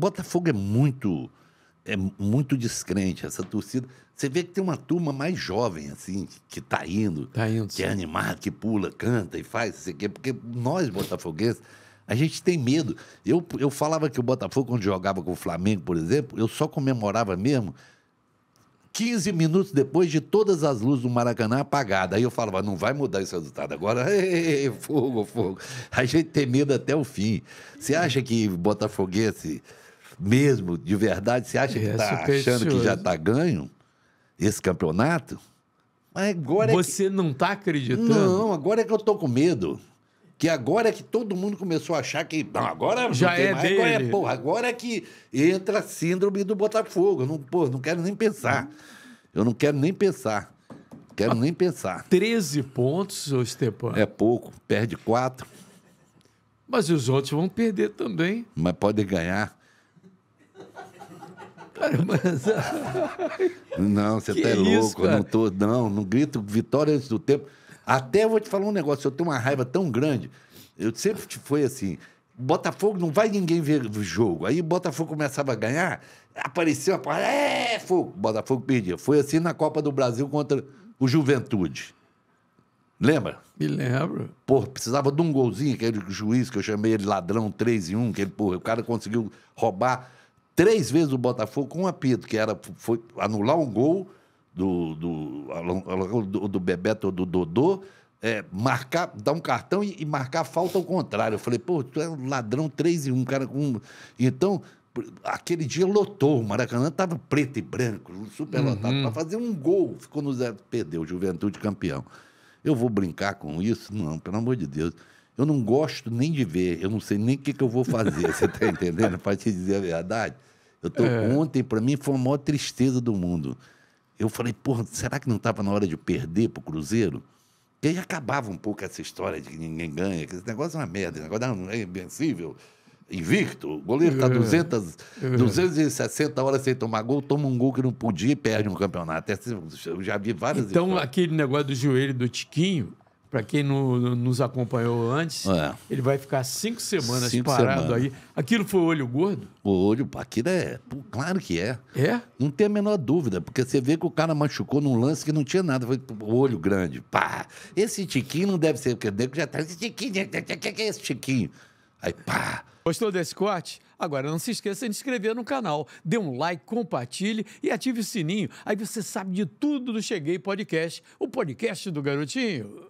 Botafogo é muito é muito descrente essa torcida. Você vê que tem uma turma mais jovem, assim, que tá indo, tá indo que sim. é animada, que pula, canta e faz, sei quê, porque nós, botafoguenses, a gente tem medo. Eu, eu falava que o Botafogo, quando jogava com o Flamengo, por exemplo, eu só comemorava mesmo 15 minutos depois de todas as luzes do Maracanã apagadas. Aí eu falava, não vai mudar esse resultado agora. Ei, fogo, fogo. A gente tem medo até o fim. Você acha que botafoguense mesmo, de verdade, você acha que está é tá achando que já está ganho esse campeonato? Mas agora Você é que... não está acreditando? Não, agora é que eu estou com medo. Que agora é que todo mundo começou a achar que. Não, agora já é mais, dele. Agora é, porra, agora é que entra a síndrome do Botafogo. não, porra, não quero nem pensar. Eu não quero nem pensar. Quero nem pensar. 13 pontos, ô Stepan. É pouco, perde 4. Mas os outros vão perder também. Mas podem ganhar não, você tá é louco, isso, não tô, não, não grito vitória antes do tempo. Até vou te falar um negócio, eu tenho uma raiva tão grande. Eu sempre te foi assim, Botafogo não vai ninguém ver o jogo. Aí Botafogo começava a ganhar, apareceu a porra, é, fogo. Botafogo perdia. Foi assim na Copa do Brasil contra o Juventude. Lembra? Me lembro. Porra, precisava de um golzinho, aquele juiz que eu chamei ele ladrão 3 e 1, que ele, porra, o cara conseguiu roubar três vezes o Botafogo com um apito, que era foi anular um gol do, do, do, Bebeto ou do Dodô, é, marcar, dar um cartão e, e, marcar falta ao contrário. Eu falei, pô, tu é um ladrão 3 e 1, cara com. Então, aquele dia lotou, o Maracanã tava preto e branco, super lotado, uhum. para fazer um gol, ficou no zero, perdeu, Juventude campeão. Eu vou brincar com isso? Não, pelo amor de Deus. Eu não gosto nem de ver, eu não sei nem o que, que eu vou fazer, você está entendendo? Para te dizer a verdade. Eu tô, é. Ontem, para mim, foi a maior tristeza do mundo. Eu falei, porra, será que não estava na hora de perder para o Cruzeiro? E aí acabava um pouco essa história de que ninguém ganha, que esse negócio é uma merda, esse negócio é invencível, invicto. O goleiro está é. 260 é. horas sem tomar gol, toma um gol que não podia e perde um campeonato. Eu já vi várias Então, histórias. aquele negócio do joelho do Tiquinho para quem no, nos acompanhou antes, é. ele vai ficar cinco semanas cinco parado aí. Aquilo foi olho gordo? O olho, aquilo é. Claro que é. É? Não tem a menor dúvida, porque você vê que o cara machucou num lance que não tinha nada. Foi o olho grande. Pá! Esse tiquinho não deve ser, o nego já tá. Esse tiquinho, o que é esse tiquinho? Aí, pá! Gostou desse corte? Agora, não se esqueça de se inscrever no canal, dê um like, compartilhe e ative o sininho. Aí você sabe de tudo do Cheguei Podcast, o podcast do Garotinho.